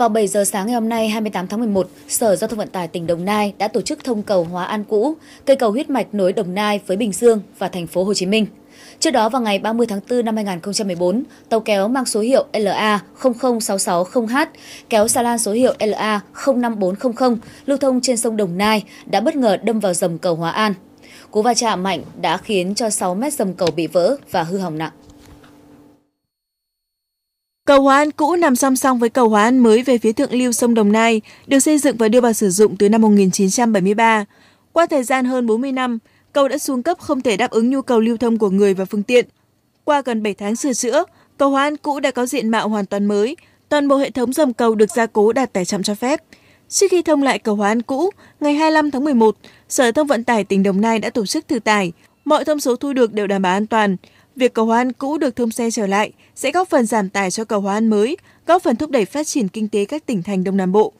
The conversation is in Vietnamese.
Vào 7 giờ sáng ngày hôm nay 28 tháng 11, Sở Giao thông Vận tải tỉnh Đồng Nai đã tổ chức thông cầu Hóa An cũ, cây cầu huyết mạch nối Đồng Nai với Bình Dương và thành phố Hồ Chí Minh. Trước đó vào ngày 30 tháng 4 năm 2014, tàu kéo mang số hiệu LA 00660H, kéo xà lan số hiệu LA 05400 lưu thông trên sông Đồng Nai đã bất ngờ đâm vào dầm cầu Hóa An. Cú va chạm mạnh đã khiến cho 6 mét dầm cầu bị vỡ và hư hỏng nặng. Cầu Hóa An cũ nằm song song với cầu Hóa An mới về phía thượng lưu sông Đồng Nai, được xây dựng và đưa vào sử dụng từ năm 1973. Qua thời gian hơn 40 năm, cầu đã xuống cấp không thể đáp ứng nhu cầu lưu thông của người và phương tiện. Qua gần 7 tháng sửa chữa, cầu Hóa An cũ đã có diện mạo hoàn toàn mới, toàn bộ hệ thống dầm cầu được gia cố đạt tải trọng cho phép. Trước khi thông lại cầu Hóa An cũ, ngày 25 tháng 11, Sở Thông Vận tải tỉnh Đồng Nai đã tổ chức thử tải Mọi thông số thu được đều đảm bảo an toàn. Việc cầu hoan cũ được thông xe trở lại sẽ góp phần giảm tải cho cầu hoan mới, góp phần thúc đẩy phát triển kinh tế các tỉnh thành Đông Nam Bộ.